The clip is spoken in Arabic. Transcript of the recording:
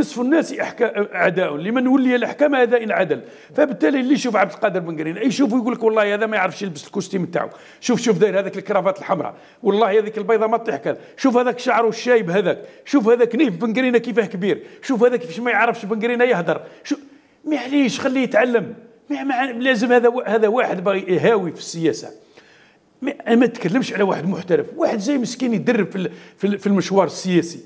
نصف الناس اعداء لمن ولي الاحكام هذا ان عدل فبالتالي اللي يشوف عبد القادر بن قرين شوف يقول لك والله هذا ما يعرفش يلبس الكوستيم تاعو شوف شوف داير هذاك الكرافات الحمراء والله هذيك البيضه ما تطيح كذا شوف هذاك شعره الشايب هذاك شوف هذاك نيف بن قرين كيفاه كبير شوف هذاك كيفاش ما يعرفش بن قرين يهدر شو معليش خليه يتعلم ما لازم هذا هذا واحد باغي يهاوي في السياسه ما, ما تكلمش على واحد محترف واحد جاي مسكين يدرب في في المشوار السياسي